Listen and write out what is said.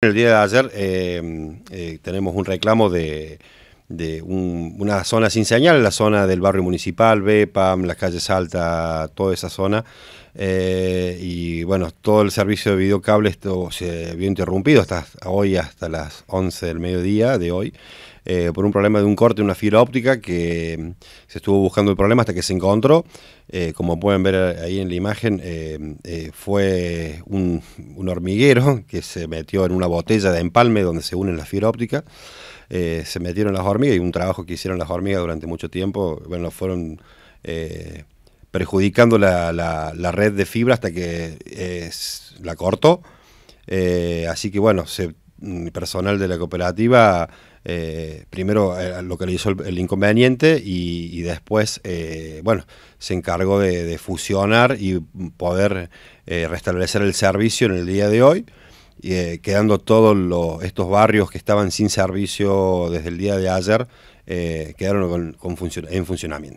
El día de ayer eh, eh, tenemos un reclamo de de una zona sin señal, la zona del barrio municipal, BEPAM, las calles altas, toda esa zona. Eh, y bueno, todo el servicio de videocable esto se vio interrumpido hasta hoy, hasta las 11 del mediodía de hoy, eh, por un problema de un corte de una fibra óptica que mm, se estuvo buscando el problema hasta que se encontró. Eh, como pueden ver ahí en la imagen, fue un, un hormiguero que se metió en una botella de empalme donde se une la fibra óptica. Eh, se metieron las hormigas y un trabajo que hicieron las hormigas durante mucho tiempo, bueno, fueron eh, perjudicando la, red de fibra hasta que eh, la cortó. así que bueno, mm, el personal de la cooperativa primero localizó el, el inconveniente y, después, bueno, se encargó de fusionar y poder restablecer el servicio en el día de hoy y eh, quedando todos estos barrios que estaban sin servicio desde el día de ayer, eh, quedaron con, en funcionamiento.